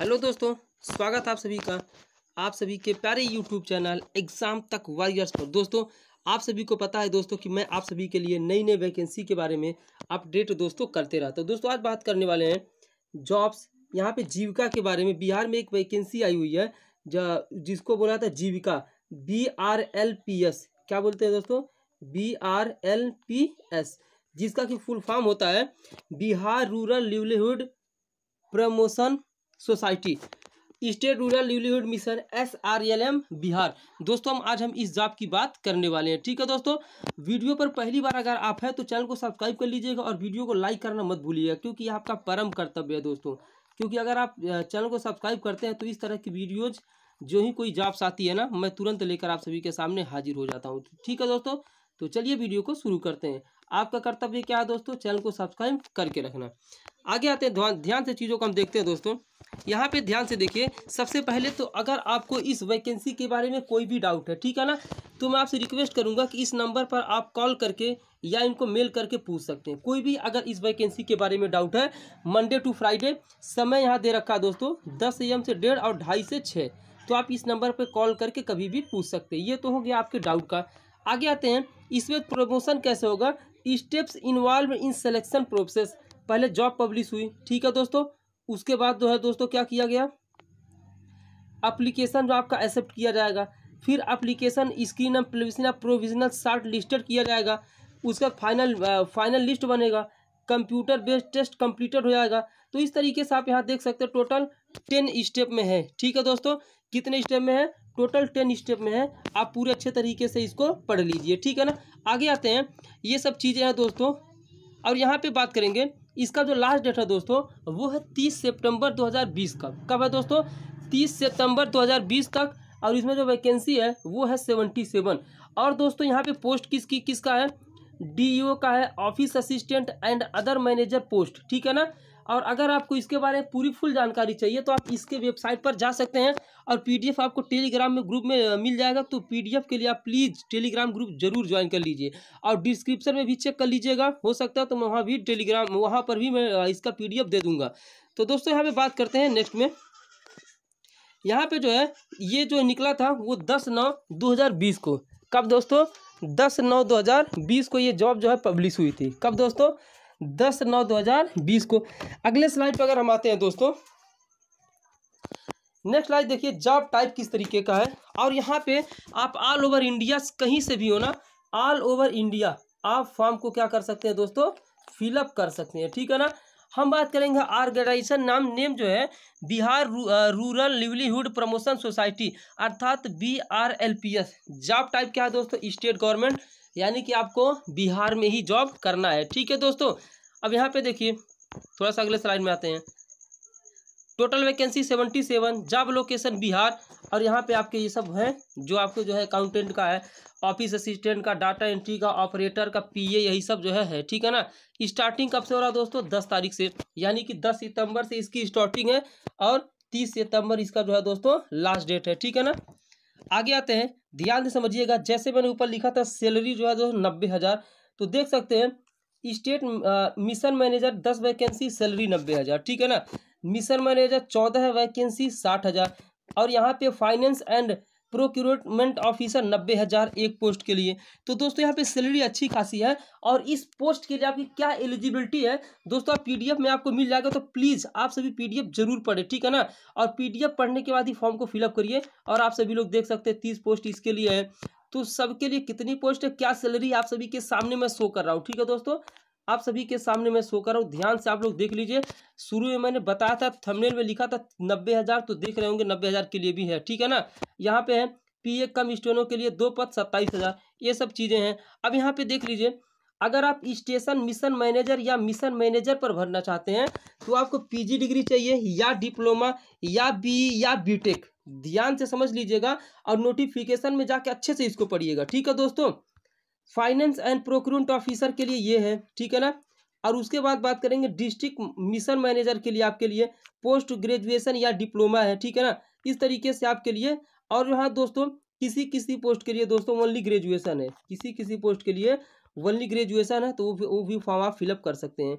hello दोस्तों स्वागत आप सभी का आप सभी के प्यारे यूट्यूब चैनल एग्ज़ाम तक वॉरियर्स पर दोस्तों आप सभी को पता है दोस्तों कि मैं आप सभी के लिए नई नई वैकेंसी के बारे में अपडेट दोस्तों करते रहता हूँ दोस्तों आज बात करने वाले हैं जॉब्स यहाँ पे जीविका के बारे में बिहार में एक वैकेंसी आई हुई है जिसको बोला था Jeevika B R L P S क्या बोलते हैं दोस्तों B R L P S जिसका कि फुल फॉर्म होता है Bihar rural livelihood promotion society state rural livelihood mission S R L M Bihar दोस्तों हम आज हम इस जॉब की बात करने वाले हैं ठीक है दोस्तों वीडियो पर पहली बार अगर आप हैं तो चैनल को सब्सक्राइब कर लीजिएगा और वीडियो को लाइक करना मत भूलिएगा क्योंकि यह आपका परम कर्तव्य है दोस्तों क्योंकि अगर आप चैनल को सब्सक्राइब करते हैं तो इस तरह की वीडियोज़ जो ही कोई जॉब्स आती है ना मैं तुरंत लेकर आप सभी के सामने हाजिर हो जाता हूँ ठीक है दोस्तों तो चलिए वीडियो को शुरू करते हैं आपका कर्तव्य क्या है दोस्तों चैनल को सब्सक्राइब करके रखना आगे आते हैं ध्यान से चीज़ों को हम देखते हैं दोस्तों यहाँ पे ध्यान से देखिए सबसे पहले तो अगर आपको इस वैकेंसी के बारे में कोई भी डाउट है ठीक है ना तो मैं आपसे रिक्वेस्ट करूँगा कि इस नंबर पर आप कॉल करके या इनको मेल करके पूछ सकते हैं कोई भी अगर इस वैकेंसी के बारे में डाउट है मंडे टू फ्राइडे समय यहाँ दे रखा है दोस्तों दस एम से डेढ़ और ढाई से छः तो आप इस नंबर पर कॉल करके कभी भी पूछ सकते हैं ये तो हो गया आपके डाउट का आगे आते हैं इसमें प्रमोशन कैसे होगा steps involve in selection process पहले जॉब पब्लिश हुई ठीक है दोस्तों उसके बाद जो है दोस्तों क्या किया गया अप्लीकेशन जो आपका एक्सेप्ट किया जाएगा फिर application screen provisional provisional short listed किया जाएगा उसका फाइनल फाइनल लिस्ट बनेगा कंप्यूटर बेस्ड टेस्ट कंप्लीटेड हो जाएगा तो इस तरीके से आप यहाँ देख सकते हैं टोटल टेन स्टेप में है ठीक है दोस्तों कितने स्टेप में है टोटल टेन स्टेप में है आप पूरे अच्छे तरीके से इसको पढ़ लीजिए ठीक है ना आगे आते हैं ये सब चीज़ें हैं दोस्तों और यहाँ पे बात करेंगे इसका जो लास्ट डेट है दोस्तों वो है तीस सितंबर 2020 का कब है दोस्तों तीस सितंबर 2020 तक और इसमें जो वैकेंसी है वो है सेवेंटी सेवन और दोस्तों यहाँ पे पोस्ट किसकी किसका है डी e का है office assistant and other manager post ठीक है ना और अगर आपको इसके बारे में पूरी फुल जानकारी चाहिए तो आप इसके वेबसाइट पर जा सकते हैं और पीडीएफ आपको टेलीग्राम में ग्रुप में मिल जाएगा तो पीडीएफ के लिए आप प्लीज़ टेलीग्राम ग्रुप जरूर ज्वाइन कर लीजिए और डिस्क्रिप्शन में भी चेक कर लीजिएगा हो सकता है तो वहाँ भी टेलीग्राम वहाँ पर भी मैं इसका पी दे दूँगा तो दोस्तों यहाँ पर बात करते हैं नेक्स्ट में यहाँ पे जो है ये जो निकला था वो दस नौ दो हज़ार बीस को कब दोस्तों दस नौ दो हज़ार बीस को ये जॉब जो है पब्लिश हुई थी कब दोस्तों दस नौ दो हज़ार बीस को अगले स्लाइड पर अगर हम आते हैं दोस्तों नेक्स्ट स्लाइड देखिए जॉब टाइप किस तरीके का है और यहाँ पे आप ऑल ओवर इंडिया कहीं से भी हो ना ऑल ओवर इंडिया आप फॉर्म को क्या कर सकते हैं दोस्तों फिलअप कर सकते हैं ठीक है ना हम बात करेंगे ऑर्गेनाइजेशन नाम नेम जो है बिहार रू, रूरल लिवलीहुड प्रमोशन सोसाइटी अर्थात B R L P S job type क्या है दोस्तों स्टेट गवर्नमेंट यानी कि आपको बिहार में ही जॉब करना है ठीक है दोस्तों अब यहाँ पे देखिए थोड़ा सा अगले स्लाइड में आते हैं total vacancy seventy seven job location Bihar और यहाँ पे आपके ये सब हैं जो आपको जो है अकाउंटेंट का है ऑफिस असिस्टेंट का डाटा एंट्री का ऑपरेटर का पीए यही सब जो है है ठीक है ना स्टार्टिंग कब से हो रहा है दोस्तों दस तारीख से यानी कि दस सितंबर से इसकी स्टार्टिंग है और तीस सितंबर इसका जो है दोस्तों लास्ट डेट है ठीक है ना आगे आते हैं ध्यान से समझिएगा जैसे मैंने ऊपर लिखा था सैलरी जो है जो नब्बे हज़ार तो देख सकते हैं स्टेट मिशन मैनेजर दस वैकेंसी सैलरी नब्बे हज़ार ठीक है ना मिशन मैनेजर चौदह वैकेंसी साठ हज़ार और यहाँ पे फाइनेंस एंड प्रोक्योरमेंट ऑफिसर नब्बे हज़ार एक पोस्ट के लिए तो दोस्तों यहाँ पे सैलरी अच्छी खासी है और इस पोस्ट के लिए आपकी क्या एलिजिबिलिटी है दोस्तों आप पीडीएफ में आपको मिल जाएगा तो प्लीज़ आप सभी पीडीएफ जरूर पढ़े ठीक है ना और पीडीएफ पढ़ने के बाद ही फॉर्म को फिलअप करिए और आप सभी लोग देख सकते हैं तीस पोस्ट इसके लिए है तो सबके लिए कितनी पोस्ट है क्या सैलरी आप सभी के सामने मैं शो कर रहा हूँ ठीक है दोस्तों आप सभी के सामने मैं शो कर रहा हूँ ध्यान से आप लोग देख लीजिए शुरू में मैंने बताया था थंबनेल में लिखा था नब्बे हज़ार तो देख रहे होंगे नब्बे हज़ार के लिए भी है ठीक है ना यहाँ पे है ए कम स्टेशनों के लिए दो पद सत्ताईस हज़ार ये सब चीज़ें हैं अब यहाँ पे देख लीजिए अगर आप स्टेशन मिशन मैनेजर या मिशन मैनेजर पर भरना चाहते हैं तो आपको पीजी डिग्री चाहिए या डिप्लोमा या बी e, या बी ध्यान से समझ लीजिएगा और नोटिफिकेशन में जाके अच्छे से इसको पढ़िएगा ठीक है दोस्तों फाइनेंस एंड प्रोक्यूरमेंट ऑफिसर के लिए ये है ठीक है ना और उसके बाद बात करेंगे डिस्ट्रिक्ट मिशन मैनेजर के लिए आपके लिए पोस्ट ग्रेजुएशन या डिप्लोमा है ठीक है ना इस तरीके से आपके लिए और यहाँ दोस्तों किसी किसी पोस्ट के लिए दोस्तों ओनली ग्रेजुएशन है किसी किसी पोस्ट के लिए ओनली ग्रेजुएशन है तो वो भी वो भी फॉर्म आप फिलअप कर सकते हैं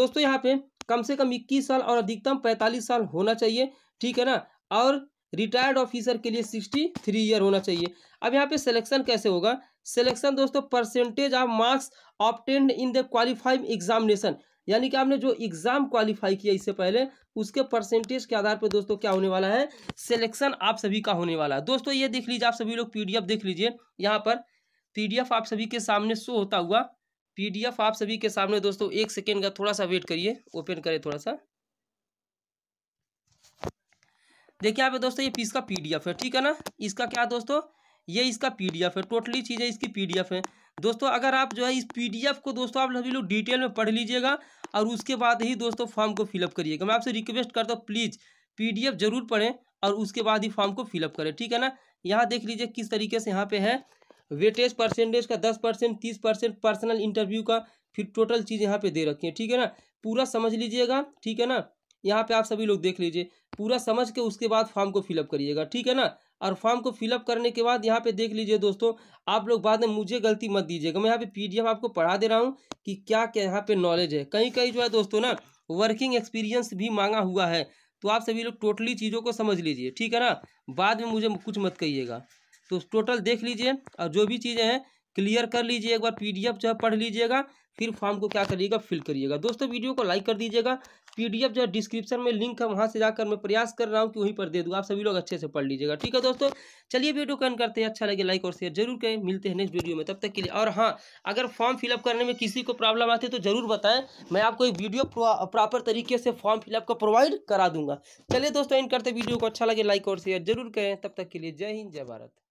दोस्तों यहाँ पे कम से कम इक्कीस साल और अधिकतम पैंतालीस साल होना चाहिए ठीक है ना और रिटायर्ड ऑफिसर के लिए सिक्सटी थ्री ईयर होना चाहिए अब यहाँ पे सिलेक्शन कैसे होगा सिलेक्शन दोस्तों percentage of marks obtained in the qualifying examination यानी कि आपने जो एग्जाम क्वालिफाई किया इससे पहले उसके परसेंटेज के आधार पर दोस्तों क्या होने वाला है सिलेक्शन आप सभी का होने वाला है दोस्तों ये देख लीजिए आप सभी लोग पीडीएफ देख लीजिए यहाँ पर पीडीएफ आप सभी के सामने शो होता हुआ पीडीएफ आप सभी के सामने दोस्तों एक सेकेंड का थोड़ा सा वेट करिए ओपन करें थोड़ा सा देखिए आप दोस्तों ये पीस का पीडीएफ है ठीक है ना इसका क्या दोस्तों ये इसका पीडीएफ है टोटली चीज़ें इसकी पीडीएफ है दोस्तों अगर आप जो है इस पीडीएफ को दोस्तों आप सभी लोग डिटेल में पढ़ लीजिएगा और उसके बाद ही दोस्तों फॉर्म को फिलअप करिएगा मैं आपसे रिक्वेस्ट करता हूँ प्लीज़ पी जरूर पढ़ें और उसके बाद ही फॉर्म को फिलअप करें ठीक है ना यहाँ देख लीजिए किस तरीके से यहाँ पे है वेटेज परसेंटेज का दस परसेंट तीस परसेंट पर्सनल इंटरव्यू का फिर टोटल चीज़ यहाँ पे दे रखी है ठीक है ना पूरा समझ लीजिएगा ठीक है ना यहाँ पे आप सभी लोग देख लीजिए पूरा समझ के उसके बाद फॉर्म को फिलअप करिएगा ठीक है ना और फॉर्म को फिलअप करने के बाद यहाँ पे देख लीजिए दोस्तों आप लोग बाद में मुझे गलती मत दीजिएगा मैं यहाँ पे पीडीएफ आपको पढ़ा दे रहा हूँ कि क्या क्या यहाँ पे नॉलेज है कहीं कहीं जो है दोस्तों ना वर्किंग एक्सपीरियंस भी मांगा हुआ है तो आप सभी लोग टोटली चीज़ों को समझ लीजिए ठीक है ना बाद में मुझे कुछ मत कहिएगा तो टोटल देख लीजिए और जो भी चीज़ें हैं क्लियर कर लीजिए एक बार पी जो है पढ़ लीजिएगा फिर फॉर्म को क्या करिएगा फिल करिएगा दोस्तों वीडियो को लाइक कर दीजिएगा पीडीएफ जो डिस्क्रिप्शन में लिंक है वहाँ से जाकर मैं प्रयास कर रहा हूँ कि वहीं पर दे दूँ आप सभी लोग अच्छे से पढ़ लीजिएगा ठीक है दोस्तों चलिए वीडियो को एंड करते हैं अच्छा लगे लाइक और शेयर जरूर करें मिलते हैं नेक्स्ट वीडियो में तब तक के लिए और हाँ अगर फॉर्म फिलअप करने में किसी को प्रॉब्लम आती है तो ज़रूर बताएं मैं आपको एक वीडियो प्रॉपर तरीके से फॉर्म फिलअप का प्रोवाइड करा दूंगा चलिए दोस्तों इन करते वीडियो को अच्छा लगे लाइक और शेयर जरूर करें तब तक के लिए जय हिंद जय भारत